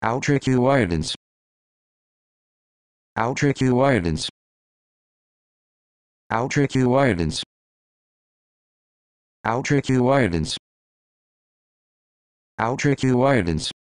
Outer Q widens. Outer Q